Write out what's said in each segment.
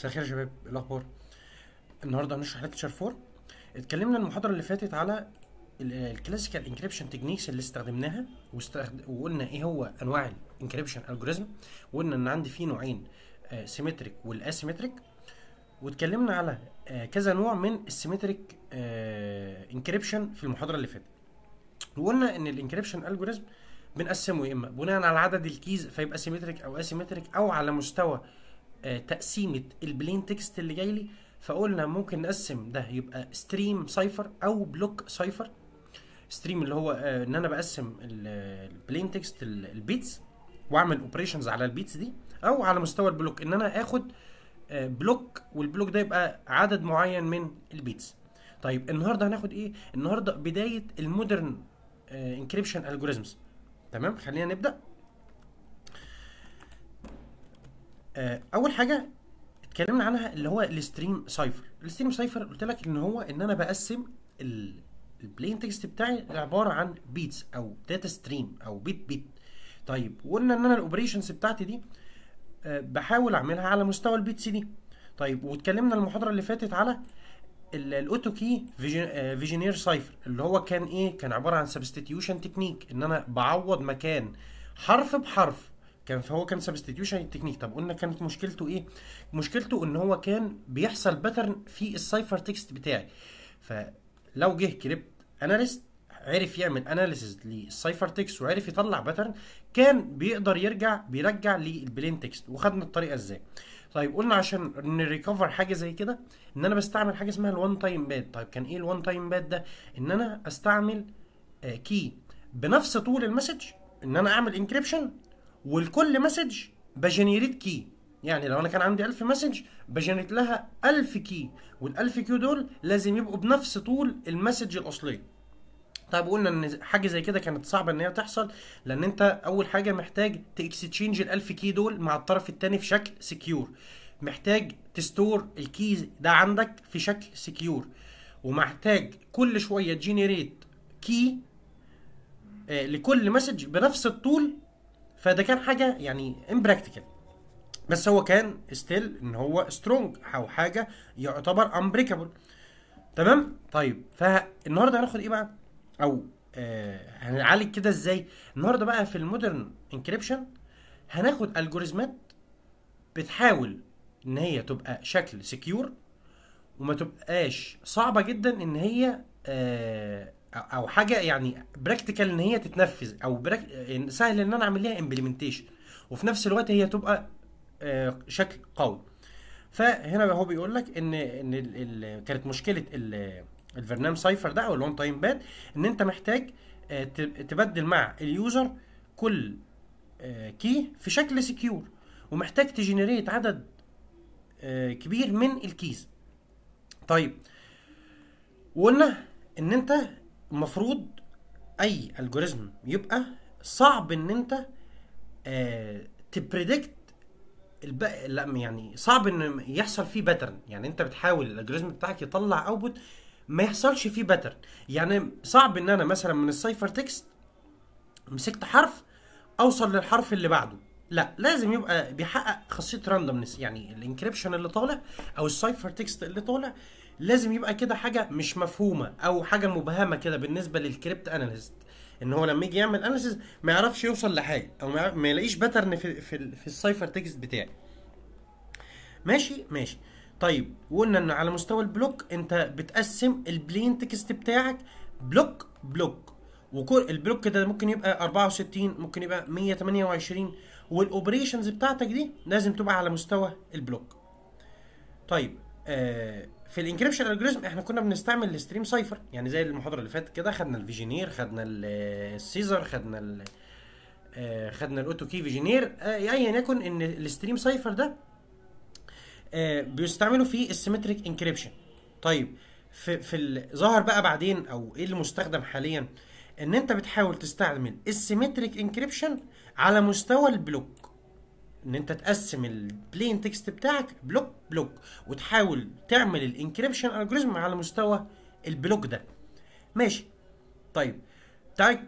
مساء الخير يا شباب ايه الاخبار النهارده هنشرح لكتشر 4 اتكلمنا المحاضره اللي فاتت على الكلاسيكال انكريبشن تكنيكس اللي استخدمناها واستخد... وقلنا ايه هو انواع الانكريبشن الجوريزم وقلنا ان عندي فيه نوعين سيمتريك آه، والاسيمتريك واتكلمنا على آه، كذا نوع من السيمتريك انكريبشن آه، في المحاضره اللي فاتت وقلنا ان الانكريبشن الجوريزم بنقسمه يا اما بناء على عدد الكيز فيبقى سيمتريك او اسيمتريك او على مستوى آه، تقسيمه البلين تكست اللي جاي لي فقلنا ممكن نقسم ده يبقى ستريم سايفر او بلوك سايفر ستريم اللي هو آه، ان انا بقسم البلين تكست البيتس واعمل اوبريشنز على البيتس دي او على مستوى البلوك ان انا اخد بلوك آه، والبلوك ده يبقى عدد معين من البيتس طيب النهارده هناخد ايه النهارده بدايه المودرن انكريبشن الجوريزمز تمام خلينا نبدا آه، اول حاجه اتكلمنا عنها اللي هو الستريم سايفر الستريم سايفر قلت لك ان هو ان انا بقسم البلين تكست بتاعي عباره عن بيتس او داتا ستريم او بيت بيت طيب وقلنا ان انا الاوبريشنز بتاعتي دي آه، بحاول اعملها على مستوى البيتس دي طيب واتكلمنا المحاضره اللي فاتت على الاوتو كي فيجنير سايفر اللي هو كان ايه كان عباره عن سبستيتيوشن تكنيك ان انا بعوض مكان حرف بحرف كان فهو كان سبستيتيوشن تكنيك طب قلنا كانت مشكلته ايه مشكلته ان هو كان بيحصل باترن في السايفر تكست بتاعي فلو جه كريبت اناليست عرف يعمل اناليسز للسايفر تكست وعرف يطلع باترن كان بيقدر يرجع بيرجع للبلين تكست وخدنا الطريقه ازاي طيب قلنا عشان نريكفر حاجه زي كده ان انا بستعمل حاجه اسمها الوان تايم باد طيب كان ايه الوان تايم باد ده ان انا استعمل كي آه، بنفس طول المسج ان انا اعمل انكريبشن ولكل مسج بجنيريت كي يعني لو انا كان عندي 1000 مسج بجنريت لها 1000 كي وال1000 كيو دول لازم يبقوا بنفس طول المسج الاصليه طيب قلنا ان حاجه زي كده كانت صعبه ان هي تحصل لان انت اول حاجه محتاج تاكستشينج ال1000 كي دول مع الطرف الثاني في شكل سكيور محتاج تستور الكي ده عندك في شكل سكيور ومحتاج كل شويه تجنريت كي آه، لكل مسج بنفس الطول فده كان حاجه يعني امبراكتيكال بس هو كان ستيل ان هو سترونج او حاجه يعتبر امبريكابل تمام طيب فالنهارده هناخد ايه بقى او آه هنعالج كده ازاي النهارده بقى في المودرن انكريبشن هناخد الجوريزمات بتحاول ان هي تبقى شكل سكيور وما تبقاش صعبه جدا ان هي آه او حاجه يعني براكتيكال ان هي تتنفذ او براك... سهل ان انا اعمل لها امبلمنتيشن وفي نفس الوقت هي تبقى آه، شكل قوي فهنا هو بيقول لك ان ان ال... ال... كانت مشكله ال... الفرنام سايفر ده او الون تايم باد ان انت محتاج آه، تبدل مع اليوزر كل كي آه، في شكل سكيور ومحتاج تجنريت عدد كبير من الكيز طيب وقلنا ان انت المفروض اي الجوريزم يبقى صعب ان انت آه تبريدكت الب... لا يعني صعب ان يحصل فيه باترن يعني انت بتحاول الالجوريزم بتاعك يطلع اوتبوت ما يحصلش فيه باترن يعني صعب ان انا مثلا من السايفر تكست مسكت حرف اوصل للحرف اللي بعده لا لازم يبقى بيحقق خاصيه راندومنس يعني الانكريبشن اللي طالع او السايفر تكست اللي طالع لازم يبقى كده حاجه مش مفهومه او حاجه مبهمه كده بالنسبه للكريبت اناليست ان هو لما يجي يعمل اناليسيز ما يعرفش يوصل لحاجه او ما يلاقيش باترن في في, في السايفر تكست بتاعي ماشي ماشي طيب وقلنا ان على مستوى البلوك انت بتقسم البلين تكست بتاعك بلوك بلوك وكل البلوك ده ممكن يبقى 64 ممكن يبقى 128 والاوبريشنز بتاعتك دي لازم تبقى على مستوى البلوك طيب آه، في الانكريبشن الجوريزم احنا كنا بنستعمل الستريم سايفر يعني زي المحاضره اللي فاتت كده خدنا الفيجينير خدنا السيزر آه، خدنا الـ آه، خدنا الاوتو كي فيجينير ايا يعني يكن ان الستريم سايفر ده بيستعملوا في السيمتريك انكريبشن طيب في في ظهر بقى بعدين او ايه المستخدم حاليا ان انت بتحاول تستعمل السيمتريك انكريبشن على مستوى البلوك ان انت تقسم البلين تكست بتاعك بلوك بلوك وتحاول تعمل الانكريبشن الجوريزم على مستوى البلوك ده ماشي طيب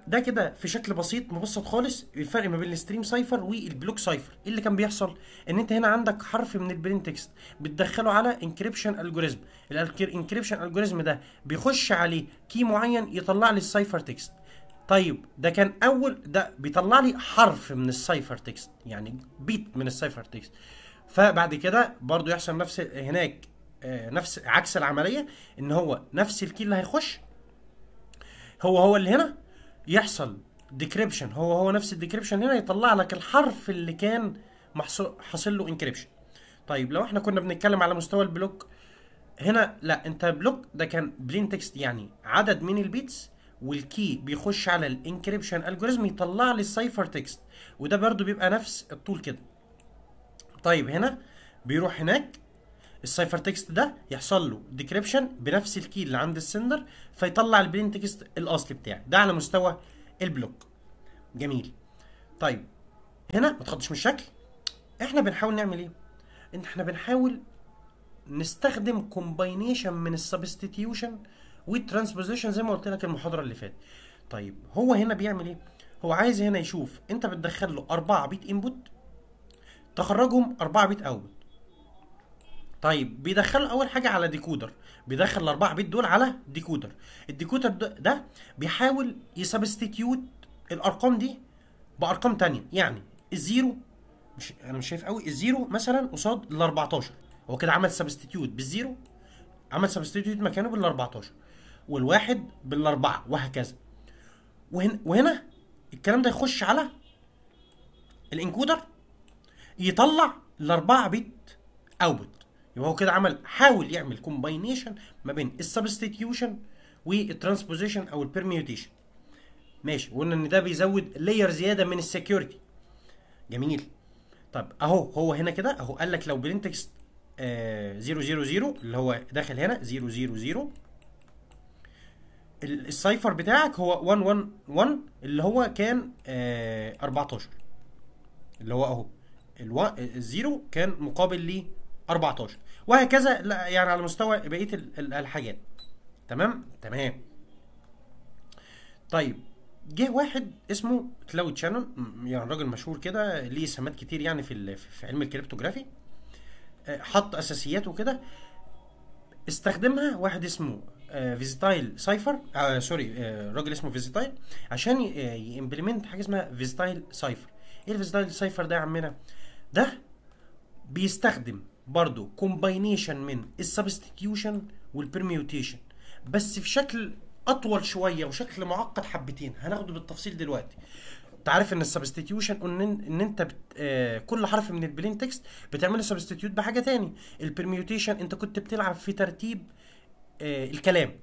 ده كده في شكل بسيط مبسط خالص الفرق ما بين الستريم سايفر والبلوك سايفر إيه اللي كان بيحصل ان انت هنا عندك حرف من البلين تكست بتدخله على انكريبشن الجوريزم الانكريبشن الجوريزم ده بيخش عليه كي معين يطلع لي السايفر تكست طيب ده كان اول ده بيطلع لي حرف من السايفر تكست يعني بيت من السايفر تكست فبعد كده برضو يحصل نفس هناك آه، نفس عكس العمليه ان هو نفس الكي اللي هيخش هو هو اللي هنا يحصل ديكريبشن هو هو نفس الديكريبشن هنا يطلع لك الحرف اللي كان حاصل له انكريبشن طيب لو احنا كنا بنتكلم على مستوى البلوك هنا لا انت بلوك ده كان بلين تكست يعني عدد من البيتس والكي بيخش على الانكريبشن الجوريزم يطلع لي السايفر تكست وده برده بيبقى نفس الطول كده طيب هنا بيروح هناك السايفر تكست ده يحصل له ديكريبشن بنفس الكي اللي عند السندر فيطلع البلين تكست الاصلي بتاعي ده على مستوى البلوك جميل طيب هنا ما تخضش من الشكل احنا بنحاول نعمل ايه احنا بنحاول نستخدم كومباينيشن من السبستيتيوشن والترانسبوزيشن زي ما قلت لك المحاضره اللي فاتت طيب هو هنا بيعمل ايه هو عايز هنا يشوف انت بتدخل له 4 بيت انبوت تخرجهم 4 بيت اوت طيب بيدخل اول حاجه على ديكودر بيدخل الاربع بيت دول على ديكودر الديكودر ده بيحاول يسبستيتيوت الارقام دي بارقام تانية يعني الزيرو مش انا مش شايف قوي الزيرو مثلا قصاد ال 14 هو كده عمل سبستيتيوت بالزيرو عمل سبستيتيوت مكانه بال 14 والواحد بالاربعه وهكذا وهنا, وهنا الكلام ده يخش على الانكودر يطلع الاربعه بيت اوتبوت يبقى هو كده عمل حاول يعمل كومباينيشن ما بين السبستيتيوشن والترانسبوزيشن او البرميوتيشن ماشي وقلنا ان ده بيزود لاير زياده من السكيورتي جميل طب اهو هو هنا كده اهو قال لك لو برينتكست 000 آه اللي هو داخل هنا 000 السايفر بتاعك هو 111 اللي هو كان آه 14 اللي هو اهو الزيرو كان مقابل ل 14 وهكذا يعني على مستوى بقيه الحاجات تمام تمام طيب جه واحد اسمه كلاود شانون يعني راجل مشهور كده ليه سمات كتير يعني في في علم الكريبتوغرافي آه، حط اساسيات وكده استخدمها واحد اسمه فيزيتايل آه، سايفر آه، سوري آه، راجل اسمه فيزيتايل عشان يمبلمنت حاجه اسمها فيزيتايل سايفر ايه الفيزيتايل سايفر ده يا عمنا ده بيستخدم برضو كومباينيشن من السبستيتيوشن والبرميوتيشن بس في شكل اطول شويه وشكل معقد حبتين هناخده بالتفصيل دلوقتي انت عارف ان السبستيتيوشن ان ان انت بت... آه كل حرف من البلين تكست بتعمله سبستيتيوت بحاجه تاني البرميوتيشن انت كنت بتلعب في ترتيب آه آه، الكلام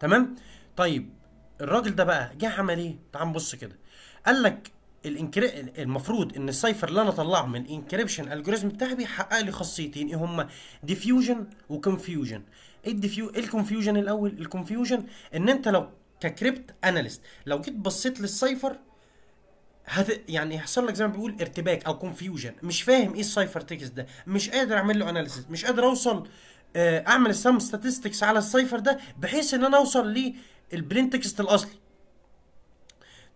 تمام طيب الراجل ده بقى جه عمل ايه تعال نبص كده قال لك الانكري... المفروض ان السايفر اللي انا طلعه من انكريبشن الجوريزم بتاعي بيحقق لي خاصيتين ايه هما ديفيوجن وكونفيوجن ايه الديفيو ايه الكونفيوجن الاول الكونفيوجن ان انت لو ككريبت اناليست لو جيت بصيت للسايفر هت... يعني هيحصل لك زي ما بيقول ارتباك او كونفيوجن مش فاهم ايه السايفر تكست ده مش قادر اعمل له اناليسيس مش قادر اوصل آه، اعمل السام ستاتستكس على السايفر ده بحيث ان انا اوصل للبلين تكست الاصلي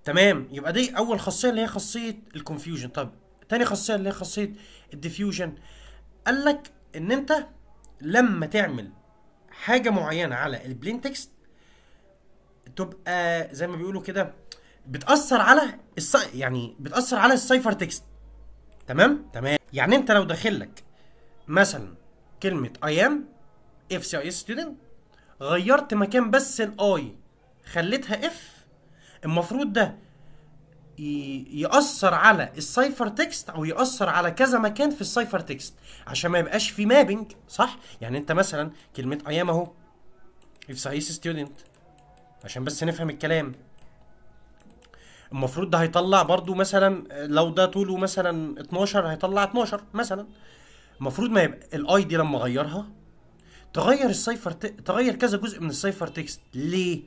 تمام يبقى دي اول خاصيه اللي هي خاصيه الكونفيوجن طب تاني خاصيه اللي هي خاصيه الديفيوجن قال لك ان انت لما تعمل حاجه معينه على البلين تكست تبقى زي ما بيقولوا كده بتاثر على الس... يعني بتاثر على السايفر تكست تمام تمام يعني انت لو داخل لك مثلا كلمة I am اف student غيرت مكان بس ال I خليتها if المفروض ده يأثر على السايفر تكست او يأثر على كذا مكان في السايفر تكست عشان ما يبقاش في مابنج صح يعني انت مثلا كلمة I am اهو if student عشان بس نفهم الكلام المفروض ده هيطلع برضو مثلا لو ده طوله مثلا 12 هيطلع 12 مثلا المفروض ما يبقى الاي دي لما اغيرها تغير السايفر ت... تغير كذا جزء من السايفر تكست ليه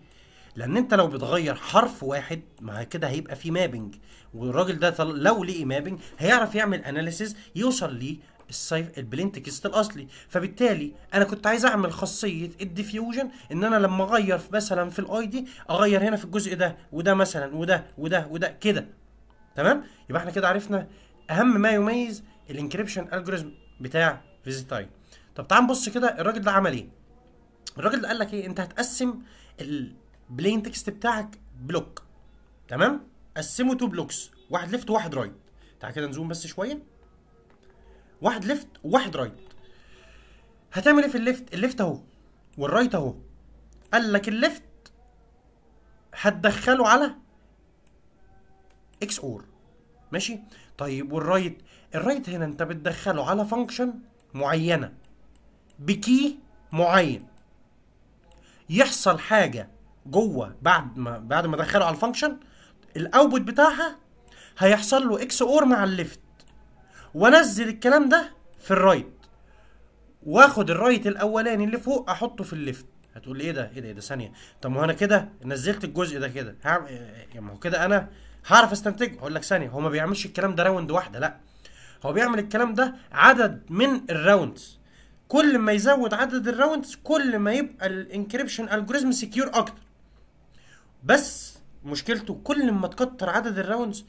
لان انت لو بتغير حرف واحد مع كده هيبقى في مابنج والراجل ده تل... لو لقي مابنج هيعرف يعمل اناليسيز يوصل ليه السايف البلين تكست الاصلي فبالتالي انا كنت عايز اعمل خاصيه الديفيوجن ان انا لما اغير مثلا في الاي دي اغير هنا في الجزء ده وده مثلا وده وده وده كده تمام يبقى احنا كده عرفنا اهم ما يميز الانكريبشن الجوريزم بتاع تايم طب تعال نبص كده الراجل ده عمل ايه الراجل ده قال لك ايه انت هتقسم البلين تكست بتاعك بلوك تمام قسمه تو بلوكس واحد ليفت وواحد رايت تعال كده نزوم بس شويه واحد ليفت وواحد رايت هتعمل ايه في الليفت الليفت اهو والرايت اهو قال لك الليفت هتدخله على اكس اور ماشي طيب والرايت الرايت هنا انت بتدخله على فانكشن معينه بكي معين يحصل حاجه جوه بعد ما بعد ما ادخله على الفانكشن الاوتبوت بتاعها هيحصل له اكس اور مع الليفت وانزل الكلام ده في الرايت واخد الرايت الاولاني اللي فوق احطه في الليفت هتقول لي ايه ده ايه ده ايه ده ثانيه طب ما انا كده نزلت الجزء ده كده هعمل إيه- إيه- إيه، ما هو كده انا هعرف استنتجه اقول لك ثانيه هو ما بيعملش الكلام ده راوند واحده لا هو بيعمل الكلام ده عدد من الراوندز كل ما يزود عدد الراوندز كل ما يبقى الانكريبشن الجوريزم سكيور اكتر بس مشكلته كل ما تكتر عدد الراوندز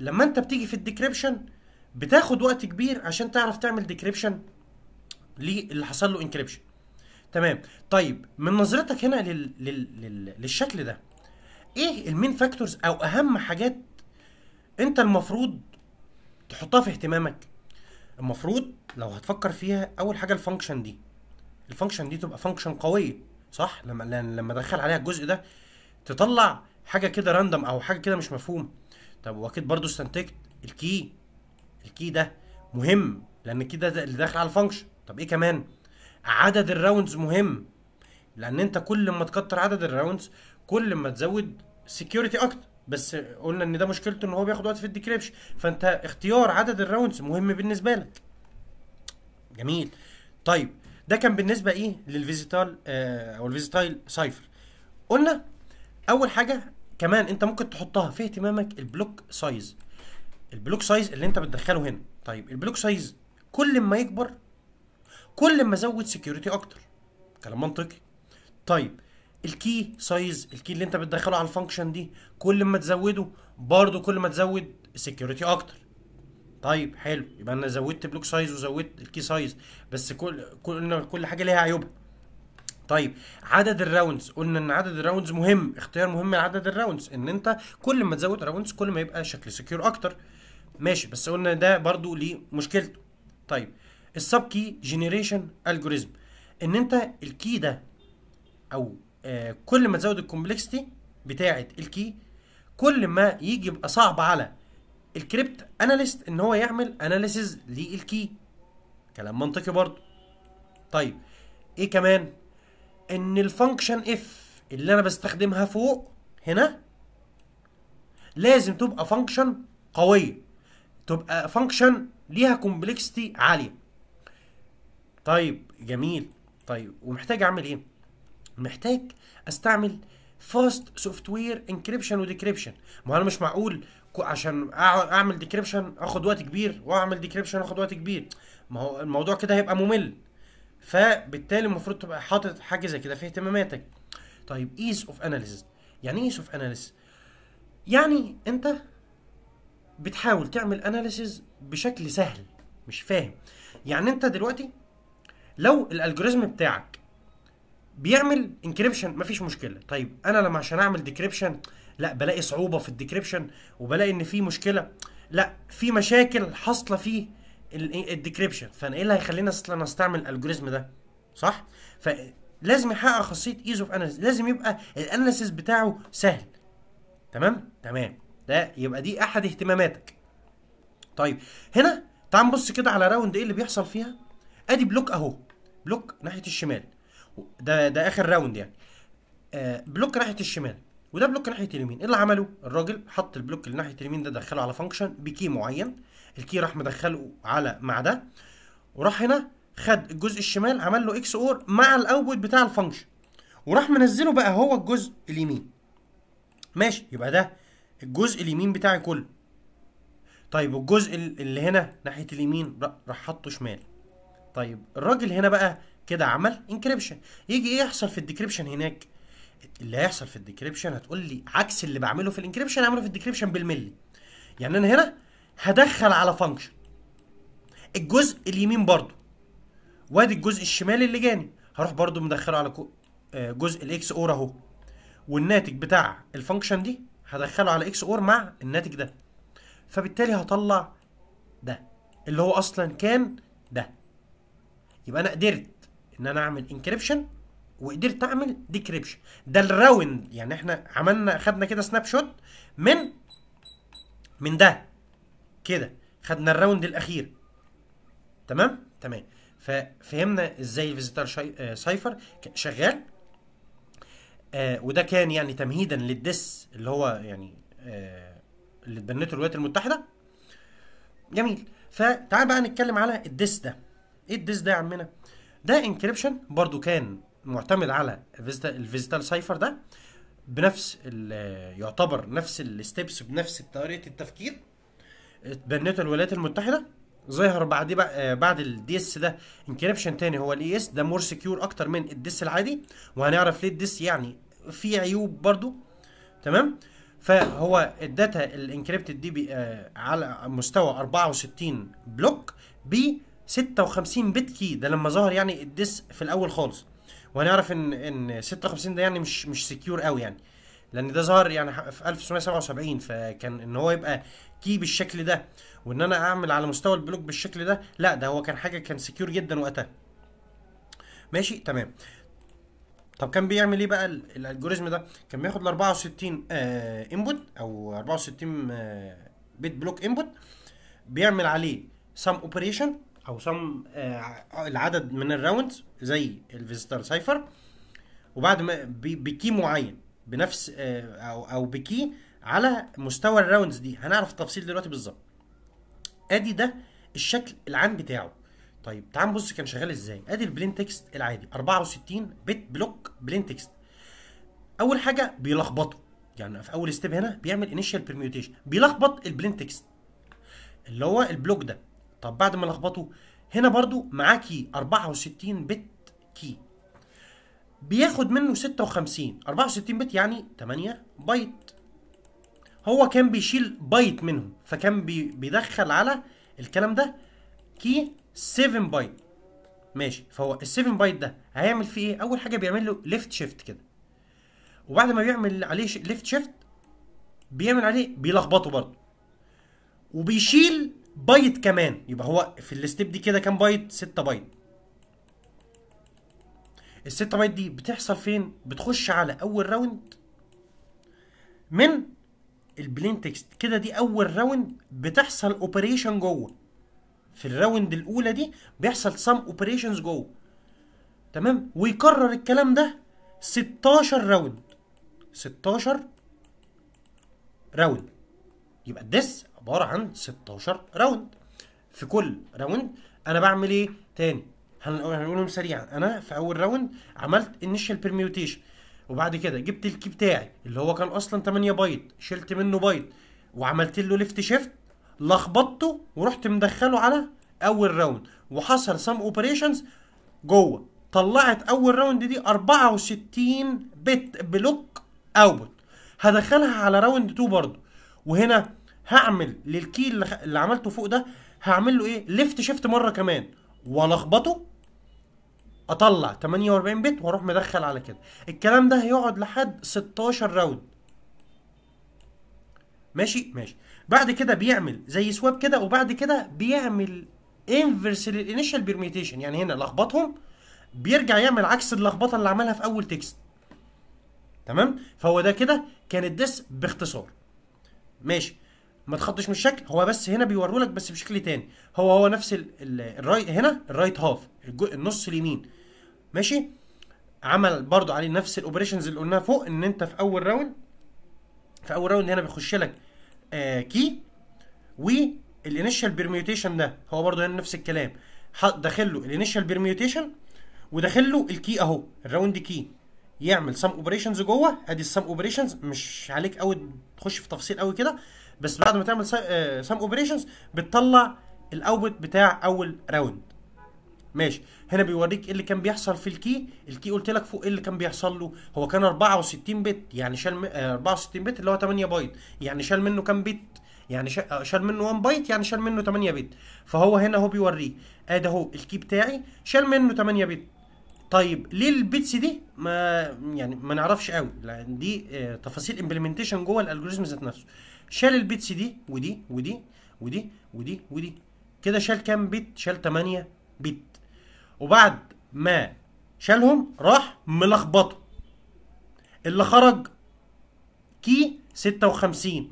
لما انت بتيجي في الديكريبشن بتاخد وقت كبير عشان تعرف تعمل ديكريبشن للي حصل له انكريبشن تمام طيب من نظرتك هنا لل... لل... لل... للشكل ده ايه المين فاكتورز او اهم حاجات انت المفروض تحطها في اهتمامك المفروض لو هتفكر فيها اول حاجه الفانكشن دي الفانكشن دي تبقى فانكشن قويه صح لما لما ادخل عليها الجزء ده تطلع حاجه كده راندم او حاجه كده مش مفهومه طب واكيد برضو استنتجت الكي الكي ده مهم لان الكي ده اللي داخل على الفانكشن طب ايه كمان عدد الراوندز مهم لان انت كل ما تكتر عدد الراوندز كل ما تزود سكيورتي اكتر بس قلنا ان ده مشكلته ان هو بياخد وقت في الديكريبشن فانت اختيار عدد الراوندز مهم بالنسبه لك جميل طيب ده كان بالنسبه ايه للفيزيتال آه او الفيزيتايل سايفر قلنا اول حاجه كمان انت ممكن تحطها في اهتمامك البلوك سايز البلوك سايز اللي انت بتدخله هنا طيب البلوك سايز كل ما يكبر كل ما زود سكيورتي اكتر كلام منطقي طيب الكي سايز الكي اللي انت بتدخله على الفانكشن دي كل ما تزوده برضه كل ما تزود السكيورتي اكتر طيب حلو يبقى انا زودت بلوك سايز وزودت الكي سايز بس كل كل كل حاجه ليها عيوبها طيب عدد الراوندز قلنا ان عدد الراوندز مهم اختيار مهم لعدد الراوندز ان انت كل ما تزود راوندز كل ما يبقى شكل سكيور اكتر ماشي بس قلنا ده برضو ليه مشكلته طيب السب كي جينيريشن الجوريزم ان انت الكي ده او كل ما تزود الكومبلكستي بتاعه الكي كل ما يجي يبقى صعب على الكريبت اناليست ان هو يعمل اناليسز للكي كلام منطقي برضو طيب ايه كمان ان الفانكشن اف اللي انا بستخدمها فوق هنا لازم تبقى فانكشن قويه تبقى فانكشن ليها كومبلكستي عاليه طيب جميل طيب ومحتاج اعمل ايه محتاج استعمل فاست سوفت وير انكريبشن وديكريبشن ما انا مش معقول عشان اعمل ديكريبشن اخد وقت كبير واعمل ديكريبشن اخد وقت كبير ما هو الموضوع كده هيبقى ممل فبالتالي المفروض تبقى حاطط حاجه زي كده في اهتماماتك طيب ايز اوف اناليسيس يعني ايه ايز اوف اناليسيس يعني انت بتحاول تعمل اناليسيز بشكل سهل مش فاهم يعني انت دلوقتي لو الالجوريزم بتاعك بيعمل انكريبشن مفيش مشكله طيب انا لما عشان اعمل ديكريبشن لا بلاقي صعوبه في الديكريبشن وبلاقي ان في مشكله لا في مشاكل حاصله فيه الديكريبشن فانا ايه اللي هيخلينا اصلا نستعمل الالجوريزم ده صح فلازم يحقق خاصيه ايز اوف اناليسيس لازم يبقى الاناليسيس بتاعه سهل تمام تمام ده يبقى دي احد اهتماماتك طيب هنا تعال نبص كده على راوند ايه اللي بيحصل فيها ادي بلوك اهو بلوك ناحيه الشمال ده ده اخر راوند يعني آه بلوك ناحيه الشمال وده بلوك ناحيه اليمين ايه اللي عمله الراجل حط البلوك اللي ناحيه اليمين ده دخله على فانكشن بكي معين الكي راح مدخله على مع ده وراح هنا خد الجزء الشمال عمل له اكس اور مع الاوتبوت بتاع الفانكشن وراح منزله بقى هو الجزء اليمين ماشي يبقى ده الجزء اليمين بتاعي كله طيب والجزء اللي هنا ناحيه اليمين راح حاطه شمال طيب الراجل هنا بقى كده عمل انكريبشن يجي ايه يحصل في الديكريبشن هناك اللي هيحصل في الديكريبشن هتقول لي عكس اللي بعمله في الانكريبشن اعمله في الديكريبشن بالملي يعني انا هنا هدخل على فانكشن الجزء اليمين برضو وادي الجزء الشمال اللي جاني هروح برضو مدخله على آه، جزء الاكس اور اهو والناتج بتاع الفانكشن دي هدخله على اكس اور مع الناتج ده فبالتالي هطلع ده اللي هو اصلا كان ده يبقى انا قدرت ان انا اعمل انكريبشن وقدرت اعمل ديكريبشن ده الراوند يعني احنا عملنا خدنا كده سناب شوت من من ده كده خدنا الراوند الاخير تمام تمام ففهمنا ازاي الفيزيتار آه، سايفر شغال آه وده كان يعني تمهيدا للدس اللي هو يعني آه اللي اتبنته الولايات المتحده جميل فتعال بقى نتكلم على الدس ده ايه الدس ده يا عمنا ده انكريبشن برضو كان معتمد على الفيزيتال سايفر ده بنفس يعتبر نفس الستبس بنفس طريقه التفكير اتبنته الولايات المتحده ظهر بعد بقى بعد الديس ده انكريبشن تاني هو الاي اس e ده مور سكيور اكتر من الديس العادي وهنعرف ليه الديس يعني في عيوب برضو تمام فهو الداتا الانكريبتد دي آه، على مستوى 64 بلوك ب 56 بت كي ده لما ظهر يعني الديس في الاول خالص وهنعرف ان ان 56 ده يعني مش مش سكيور قوي يعني لان ده ظهر يعني في 1977 فكان ان هو يبقى كي بالشكل ده وان انا اعمل على مستوى البلوك بالشكل ده لا ده هو كان حاجه كان سكيور جدا وقتها ماشي تمام طب كان بيعمل ايه بقى الالجوريزم ده كان بياخد ال 64 آه انبوت او 64 آه بيت بلوك انبوت بيعمل عليه سم اوبريشن او سم آه، العدد من الراوندز زي الفيزيتر سايفر وبعد ما بكي معين بنفس آه، او او بكي على مستوى الراوندز دي هنعرف التفصيل دلوقتي بالظبط ادي ده الشكل العام بتاعه طيب تعال نبص كان شغال ازاي ادي البلين تكست العادي 64 بت بلوك بلين تكست اول حاجه بيلخبطه يعني في اول ستيب هنا بيعمل انيشال برميوتيشن بيلخبط البلين تكست اللي هو البلوك ده طب بعد ما لخبطه هنا برضو معاه كي 64 بت كي بياخد منه 56 64 بت يعني 8 بايت هو كان بيشيل بايت منهم فكان بيدخل على الكلام ده كي 7 بايت ماشي فهو ال 7 بايت ده هيعمل فيه ايه اول حاجه بيعمل له ليفت شيفت كده وبعد ما بيعمل عليه ليفت شيفت بيعمل عليه بيلخبطه برضه وبيشيل بايت كمان يبقى هو في الستيب دي كده كام بايت 6 بايت ال 6 بايت دي بتحصل فين بتخش على اول راوند من البلين تكست كده دي اول راوند بتحصل اوبريشن جوه في الراوند الاولى دي بيحصل سام اوبريشنز جوه تمام ويكرر الكلام ده 16 راوند 16 راوند يبقى this عباره عن 16 راوند في كل راوند انا بعمل ايه تاني هنقولهم سريعا انا في اول راوند عملت انيشال بيرميوتيشن وبعد كده جبت الكي بتاعي اللي هو كان اصلا 8 بايت شلت منه بايت وعملت له ليفت شيفت لخبطته ورحت مدخله على اول راوند وحصل سام اوبريشنز جوه طلعت اول راوند دي 64 بت بلوك اوتبوت هدخلها على راوند 2 برضه وهنا هعمل للكي اللي عملته فوق ده هعمل له ايه ليفت شيفت مره كمان والخبطه اطلع 48 بت واروح مدخل على كده الكلام ده هيقعد لحد 16 راوند ماشي ماشي بعد كده بيعمل زي سواب كده وبعد كده بيعمل انفرس للانيشال بيرميتيشن يعني هنا لخبطهم بيرجع يعمل عكس اللخبطه اللي عملها في اول تكست تمام فهو ده كده كان الدس باختصار ماشي ما تخطش من الشكل هو بس هنا بيوروا لك بس بشكل تاني هو هو نفس الراي هنا الرايت هاف النص اليمين ماشي عمل برضو عليه نفس الاوبريشنز اللي قلناها فوق ان انت في اول راوند في اول راوند هنا بيخش لك آه كي والانيشال بيرميوتيشن ده هو برضو هنا نفس الكلام داخل له الانيشال بيرميوتيشن وداخل له الكي اهو الراوند كي يعمل سم اوبريشنز جوه ادي السم اوبريشنز مش عليك قوي تخش في تفصيل قوي كده بس بعد ما تعمل سام اوبريشنز آه، بتطلع الاوت بتاع اول راوند ماشي هنا بيوريك ايه اللي كان بيحصل في الكي الكي قلت لك فوق ايه اللي كان بيحصل له هو كان 64 بت يعني شال 64 آه، بت اللي هو 8 بايت يعني شال منه كام بت يعني, آه، يعني شال منه 1 بايت يعني شال منه 8 بت فهو هنا هو بيوريه ادي اهو الكي بتاعي شال منه 8 بت طيب ليه البيتس دي ما يعني ما نعرفش قوي لان دي آه، تفاصيل امبلمنتيشن جوه الالجوريزم ذات نفسه شال البيتس دي ودي ودي ودي ودي ودي كده شال كام بيت شال 8 بيت وبعد ما شالهم راح ملخبطه اللي خرج كي 56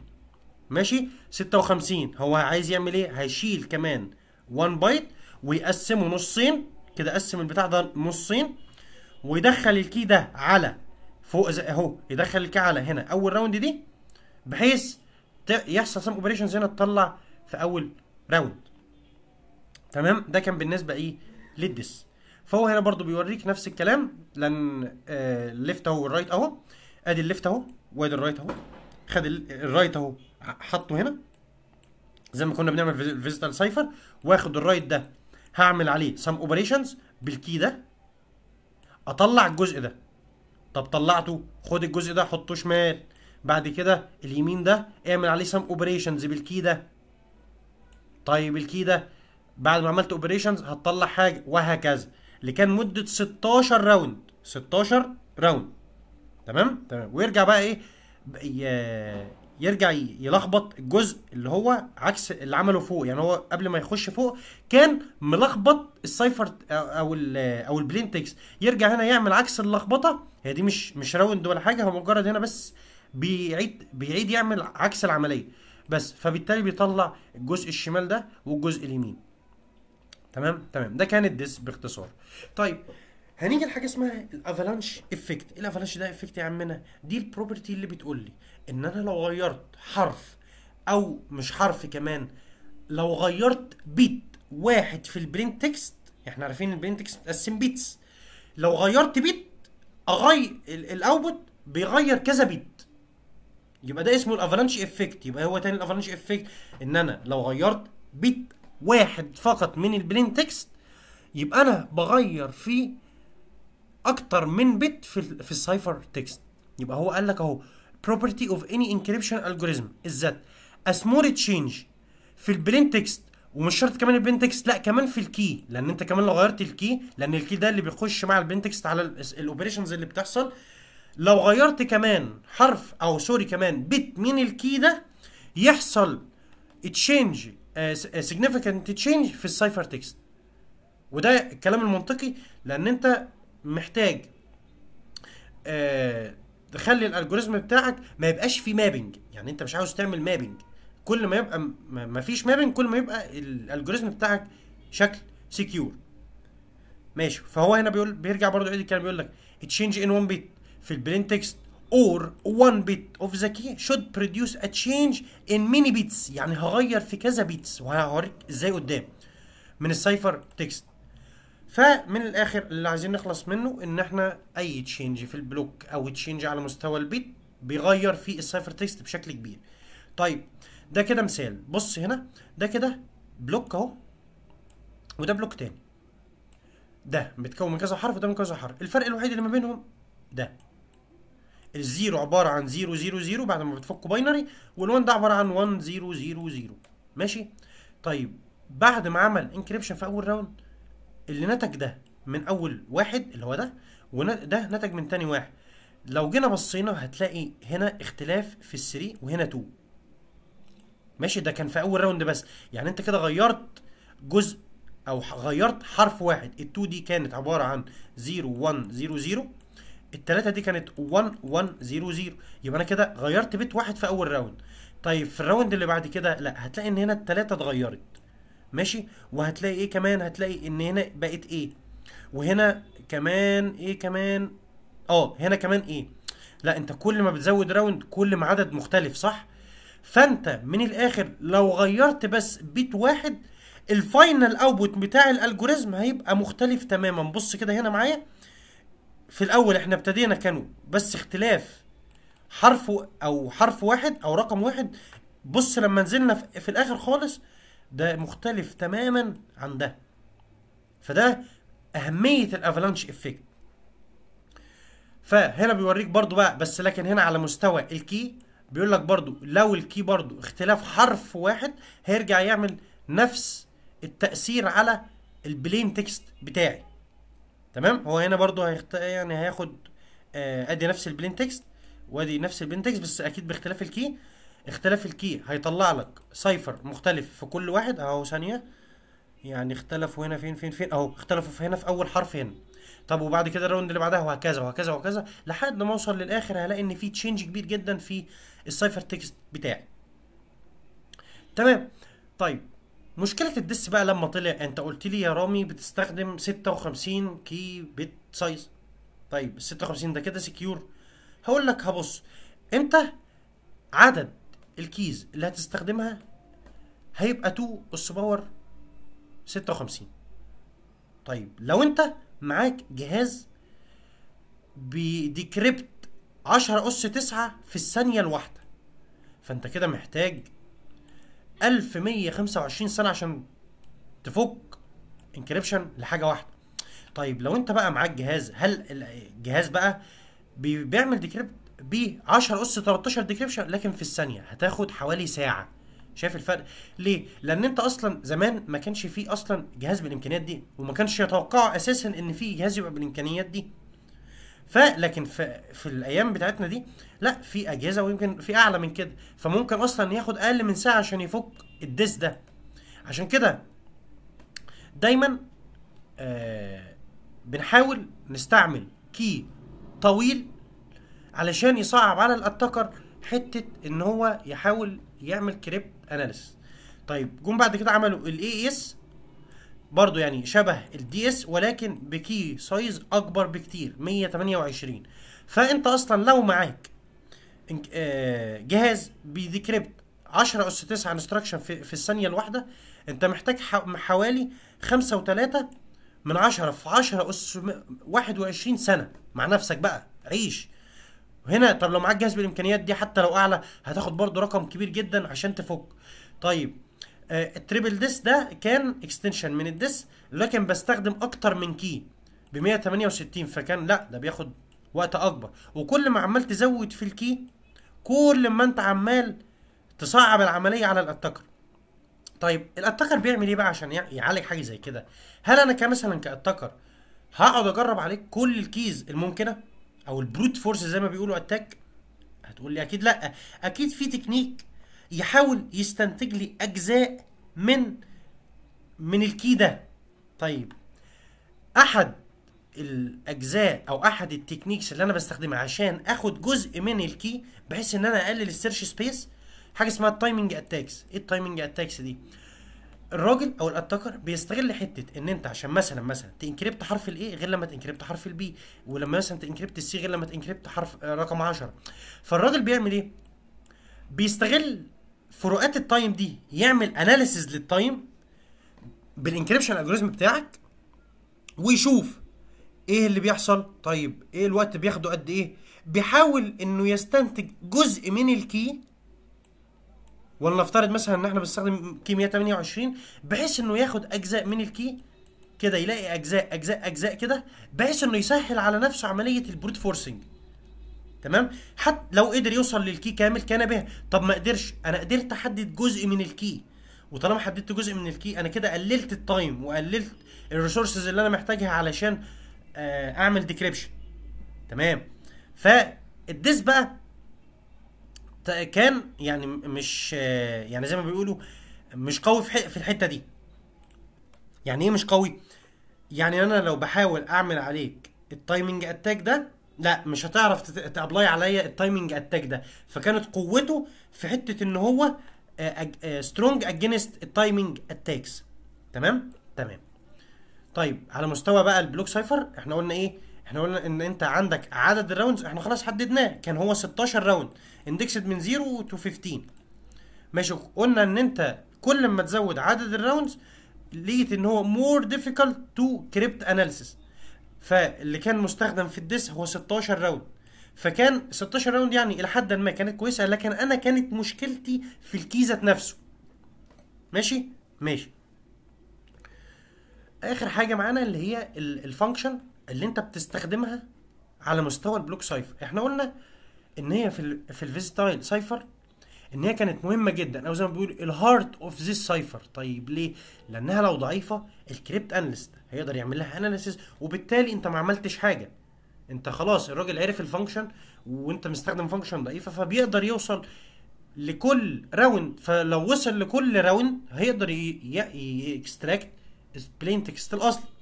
ماشي 56 هو عايز يعمل ايه هيشيل كمان 1 بايت ويقسمه نصين كده قسم البتاع ده نصين ويدخل الكي ده على فوق زي اهو يدخل الكي على هنا اول راوند دي بحيث يحصل سم اوبريشنز هنا تطلع في اول راوند تمام ده كان بالنسبه ايه للدس فهو هنا برضو بيوريك نفس الكلام لان الليفت آه، اهو والرايت اهو ادي الليفت اهو وادي الرايت اهو خد الرايت اهو حطه هنا زي ما كنا بنعمل في الفيزيتال سايفر واخد الرايت ده هعمل عليه سم اوبريشنز بالكي ده اطلع الجزء ده طب طلعته خد الجزء ده حطه شمال بعد كده اليمين ده اعمل عليه سم اوبريشنز بالكي ده طيب الكي ده بعد ما عملت اوبريشنز هتطلع حاجه وهكذا اللي كان مده 16 راوند 16 راوند تمام تمام ويرجع بقى ايه يرجع يلخبط الجزء اللي هو عكس اللي عمله فوق يعني هو قبل ما يخش فوق كان ملخبط السايفر او الـ او البلين تكست يرجع هنا يعمل عكس اللخبطه هي دي مش مش راوند ولا حاجه هو مجرد هنا بس بيعيد بيعيد يعمل عكس العمليه بس فبالتالي بيطلع الجزء الشمال ده والجزء اليمين تمام تمام ده كان الديس باختصار طيب هنيجي لحاجه اسمها الافالانش افكت إيه الافالانش ده افكت يا عمنا دي البروبرتي اللي بتقول لي ان انا لو غيرت حرف او مش حرف كمان لو غيرت بيت واحد في البرين تكست احنا عارفين البرين تكست متقسم بيتس لو غيرت بيت اغير الاوتبوت بيغير كذا بيت يبقى ده اسمه الافالانش افكت يبقى هو تاني الافالانش افكت ان انا لو غيرت بيت واحد فقط من البرين تكست يبقى انا بغير في اكتر من بت في في السايفر تكست يبقى هو قال لك اهو property of any encryption algorithm is that a small change في البلين تكست ومش شرط كمان البلين تكست لا كمان في الكي لان انت كمان لو غيرت الكي لان الكي ده اللي بيخش مع البلين تكست على الاوبريشنز اللي بتحصل لو غيرت كمان حرف او سوري كمان بت من الكي ده يحصل تشينج سيجنيفيكانت تشينج في السايفر تكست وده الكلام المنطقي لان انت محتاج آه، تخلي الالجوريزم بتاعك ما يبقاش فيه مابنج يعني انت مش عاوز تعمل مابنج كل ما يبقى ما فيش مابنج كل ما يبقى الالجوريزم بتاعك شكل سكيور ماشي فهو هنا بيقول بيرجع برضه عيد الكلام بيقول لك تشينج ان 1 بيت في البلين تكست اور 1 بيت اوف ذا كي شود برودوس a ان ميني بيتس يعني هغير في كذا بيتس وهوريك ازاي قدام من السايفر تكست فمن الاخر اللي عايزين نخلص منه ان احنا اي تشينج في البلوك او تشينج على مستوى البيت بيغير في السايفر تكست بشكل كبير طيب ده كده مثال بص هنا ده كده بلوك اهو وده بلوك تاني ده متكون من كذا حرف وده من كذا حرف الفرق الوحيد اللي ما بينهم ده الزيرو عباره عن زيرو بعد ما بتفكوا باينري وال1 ده عباره عن 1 0 0 0 ماشي طيب بعد ما عمل انكريبشن في اول راوند اللي نتج ده من اول واحد اللي هو ده وده نتج من تاني واحد لو جينا بصينا هتلاقي هنا اختلاف في السري وهنا تو ماشي ده كان في اول راوند بس يعني انت كده غيرت جزء او غيرت حرف واحد ال2 دي كانت عباره عن 0 1 0 0 التلاتة دي كانت 1 1 0 0 يبقى انا كده غيرت بيت واحد في اول راوند طيب في الراوند اللي بعد كده لا هتلاقي ان هنا التلاتة اتغيرت ماشي وهتلاقي ايه كمان هتلاقي ان هنا بقت ايه وهنا كمان ايه كمان اه هنا كمان ايه لا انت كل ما بتزود راوند كل ما عدد مختلف صح فانت من الاخر لو غيرت بس بيت واحد الفاينل اوتبوت بتاع الالجوريزم هيبقى مختلف تماما بص كده هنا معايا في الاول احنا ابتدينا كانوا بس اختلاف حرف او حرف واحد او رقم واحد بص لما نزلنا في الاخر خالص ده مختلف تماما عن ده فده اهميه الافالانش افكت فهنا بيوريك برضو بقى بس لكن هنا على مستوى الكي بيقول لك برضو لو الكي برضو اختلاف حرف واحد هيرجع يعمل نفس التاثير على البلين تكست بتاعي تمام هو هنا برضو هيخت... يعني هياخد آه ادي نفس البلين تكست وادي نفس البلين تكست بس اكيد باختلاف الكي اختلاف الكي هيطلع لك سايفر مختلف في كل واحد اهو ثانيه يعني اختلفوا هنا فين فين فين اهو اختلفوا في هنا في اول حرف هنا طب وبعد كده الراوند اللي بعدها وهكذا وهكذا وهكذا لحد ما اوصل للاخر هلاقي ان في تشينج كبير جدا في السايفر تكست بتاعي تمام طيب مشكلة الدس بقى لما طلع انت قلت لي يا رامي بتستخدم 56 كي بت سايز طيب ال 56 ده كده سكيور هقول لك هبص انت عدد الكيز اللي هتستخدمها هيبقى 2 اس باور 56 طيب لو انت معاك جهاز بيديكريبت 10 اس 9 في الثانيه الواحده فانت كده محتاج 1125 سنه عشان تفك انكريبشن لحاجه واحده طيب لو انت بقى معاك جهاز هل الجهاز بقى بيعمل ديكريبت ب 10 اس 13 ديكريبشن لكن في الثانيه هتاخد حوالي ساعه شايف الفرق ليه لان انت اصلا زمان ما كانش فيه اصلا جهاز بالامكانيات دي وما كانش يتوقع اساسا ان في جهاز يبقى بالامكانيات دي فلكن في, في الايام بتاعتنا دي لا في اجهزه ويمكن في اعلى من كده فممكن اصلا ياخد اقل من ساعه عشان يفك الديس ده عشان كده دايما آه بنحاول نستعمل كي طويل علشان يصعب على الاتاكر حته ان هو يحاول يعمل كريب اناليس طيب جم بعد كده عملوا الاي اس برضو يعني شبه الدي اس ولكن بكي سايز اكبر بكتير 128 فانت اصلا لو معاك آه، جهاز بيديكريبت 10 اس 9 انستراكشن في, الثانيه الواحده انت محتاج حوالي 5 و3 من 10 في 10 اس 21 سنه مع نفسك بقى عيش هنا طب لو معاك جهاز بالامكانيات دي حتى لو اعلى هتاخد برضو رقم كبير جدا عشان تفك طيب آه التريبل ديس ده كان اكستنشن من الديس لكن بستخدم اكتر من كي ب 168 فكان لا ده بياخد وقت اكبر وكل ما عمال تزود في الكي كل ما انت عمال تصعب العمليه على الاتاكر طيب الاتاكر بيعمل ايه بقى عشان يعالج حاجه زي كده هل انا كمثلا كاتاكر هقعد اجرب عليك كل الكيز الممكنه او البروت فورس زي ما بيقولوا اتاك هتقول لي اكيد لا اكيد في تكنيك يحاول يستنتج لي اجزاء من من الكي ده طيب احد الاجزاء او احد التكنيكس اللي انا بستخدمها عشان اخد جزء من الكي بحيث ان انا اقلل السيرش سبيس حاجه اسمها التايمنج اتاكس ايه التايمنج اتاكس دي الراجل او الاتاكر بيستغل حته ان انت عشان مثلا مثلا تنكريبت حرف الاي غير لما تنكريبت حرف البي ولما مثلا تنكريبت السي غير لما تنكريبت حرف آه، رقم 10 فالراجل بيعمل ايه؟ بيستغل فروقات التايم دي يعمل اناليسيز للتايم بالانكريبشن الجوريزم بتاعك ويشوف ايه اللي بيحصل طيب ايه الوقت بياخده قد ايه بيحاول انه يستنتج جزء من الكي ولنفترض مثلا ان احنا بنستخدم كي 128 بحيث انه ياخد اجزاء من الكي كده يلاقي اجزاء اجزاء اجزاء كده بحيث انه يسهل على نفسه عمليه البروت فورسنج تمام حتى لو قدر يوصل للكي كامل كان به طب ما قدرش انا قدرت احدد جزء من الكي وطالما حددت جزء من الكي انا كده قللت التايم وقللت الريسورسز اللي انا محتاجها علشان آه، اعمل ديكريبشن تمام فالديس بقى كان يعني مش يعني زي ما بيقولوا مش قوي في في الحته دي يعني ايه مش قوي يعني انا لو بحاول اعمل عليك التايمنج اتاك ده لا مش هتعرف تابلاي عليا التايمنج اتاك ده فكانت قوته في حته ان هو سترونج اجينست التايمنج اتاكس تمام تمام طيب على مستوى بقى البلوك سايفر احنا قلنا ايه احنا قلنا ان انت عندك عدد الراوندز احنا خلاص حددناه كان هو 16 راوند اندكسد من 0 تو 15 ماشي قلنا ان انت كل ما تزود عدد الراوندز لقيت ان هو مور ديفيكالت تو كريبت اناليسيس فاللي كان مستخدم في الديس هو 16 راوند فكان 16 راوند يعني الى حد ما كانت كويسه لكن انا كانت مشكلتي في الكيزة نفسه ماشي ماشي اخر حاجه معانا اللي هي الفانكشن اللي انت بتستخدمها على مستوى البلوك سايفر احنا قلنا ان هي في ال في الفيزيتايل سايفر ان هي كانت مهمه جدا او زي ما بيقول الهارت اوف ذيس سايفر طيب ليه لانها لو ضعيفه الكريبت انالست هيقدر يعمل لها اناليسيس وبالتالي انت ما عملتش حاجه انت خلاص الراجل عرف الفانكشن وانت مستخدم فانكشن ضعيفه فبيقدر يوصل لكل راوند فلو وصل لكل راوند هيقدر يكستراكت بلين تكست الاصلي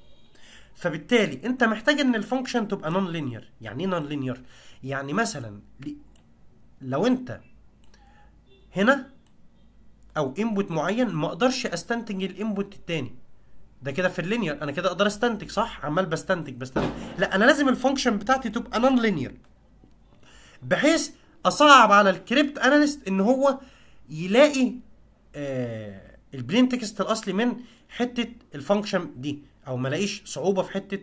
فبالتالي انت محتاج ان الفانكشن تبقى نون لينير يعني ايه نون لينير يعني مثلا لو انت هنا او انبوت معين ما اقدرش استنتج الانبوت التاني ده كده في اللينير انا كده اقدر استنتج صح عمال بستنتج بستنتج لا انا لازم الفانكشن بتاعتي تبقى نون لينير بحيث اصعب على الكريبت اناليست ان هو يلاقي آه البلين تكست الاصلي من حته الفانكشن دي او ما الاقيش صعوبه في حته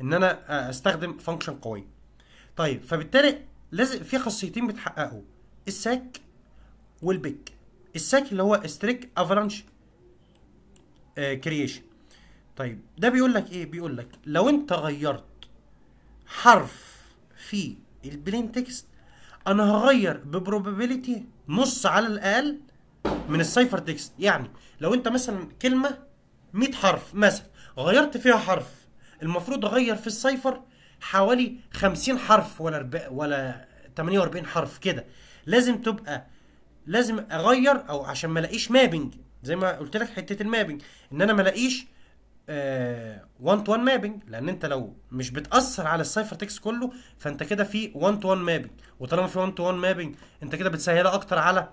ان انا استخدم فانكشن قويه طيب فبالتالي لازم في خاصيتين بتحققوا الساك والبيك الساك اللي هو ستريك افرانش كرييشن طيب ده بيقول لك ايه بيقول لك لو انت غيرت حرف في البلين تكست انا هغير ببروبابيلتي نص على الاقل من السايفر تكست يعني لو انت مثلا كلمه 100 حرف مثلا غيرت فيها حرف المفروض اغير في السايفر حوالي 50 حرف ولا رب... ولا 48 حرف كده لازم تبقى لازم اغير او عشان ما الاقيش مابنج زي ما قلت لك حته المابنج ان انا ما الاقيش 1 تو 1 مابنج لان انت لو مش بتاثر على السايفر تكست كله فانت كده في 1 تو 1 مابنج وطالما في 1 تو 1 مابنج انت كده بتسهلها اكتر على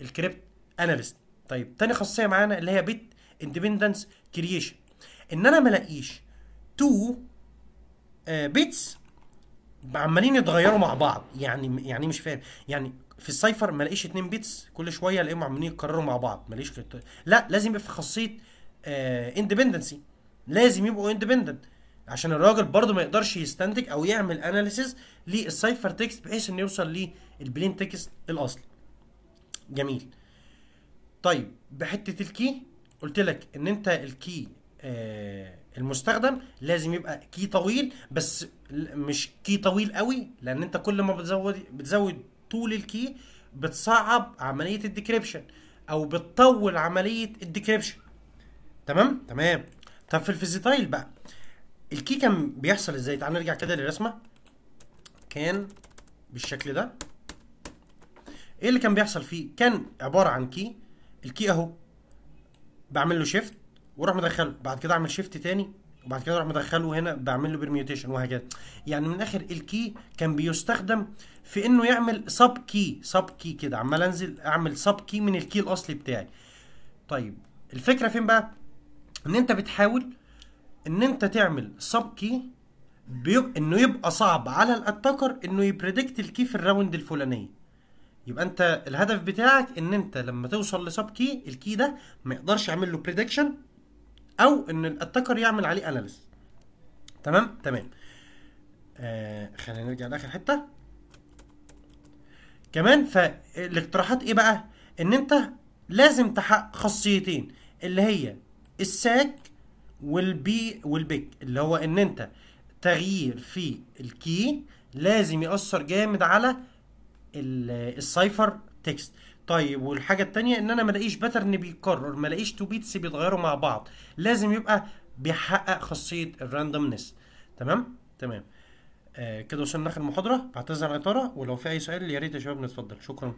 الكريبت اناليست طيب تاني خاصيه معانا اللي هي بت اندبندنس كرييشن ان انا ما الاقيش تو بيتس آه، عمالين يتغيروا مع بعض يعني يعني مش فاهم يعني في السايفر ما الاقيش اتنين بيتس كل شويه الاقيهم عمالين يتكرروا مع بعض ما الاقيش لا لازم يبقى في خاصيه اندبندنسي آه، لازم يبقوا اندبندنت عشان الراجل برضه ما يقدرش يستنتج او يعمل اناليسيز للسايفر تكست بحيث انه يوصل للبلين تكست الاصلي جميل طيب بحته الكي قلت لك ان انت الكي آه المستخدم لازم يبقى كي طويل بس مش كي طويل قوي لان انت كل ما بتزود بتزود طول الكي بتصعب عمليه الديكريبشن او بتطول عمليه الديكريبشن تمام تمام طب في الفيزيتايل بقى الكي كان بيحصل ازاي تعال نرجع كده للرسمه كان بالشكل ده ايه اللي كان بيحصل فيه كان عباره عن كي الكي اهو بعمل له شيفت واروح مدخله بعد كده اعمل شيفت تاني وبعد كده اروح مدخله هنا بعمل له برميوتيشن وهكذا يعني من الاخر الكي كان بيستخدم في انه يعمل سب كي سب كي كده عمال انزل اعمل سب كي من الكي الاصلي بتاعي طيب الفكره فين بقى ان انت بتحاول ان انت تعمل سب كي بيب... انه يبقى صعب على الاتاكر انه يبريدكت الكي في الراوند الفلانيه يبقى انت الهدف بتاعك ان انت لما توصل لسب كي الكي ده ما يقدرش يعمل له بريدكشن او ان الاتاكر يعمل عليه اناليز تمام تمام آه خلينا نرجع لاخر حته كمان فالاقتراحات ايه بقى ان انت لازم تحقق خاصيتين اللي هي الساك والبي والبيك اللي هو ان انت تغيير في الكي لازم يأثر جامد على السايفر تكست طيب والحاجه الثانيه ان انا ما الاقيش باترن بيتكرر ما الاقيش تو بيتس بيتغيروا مع بعض لازم يبقى بيحقق خاصيه الراندومنس تمام تمام آه كده وصلنا لاخر المحاضره بعتذر عن الإطارة ولو في اي سؤال يا ريت يا شباب نتفضل شكرا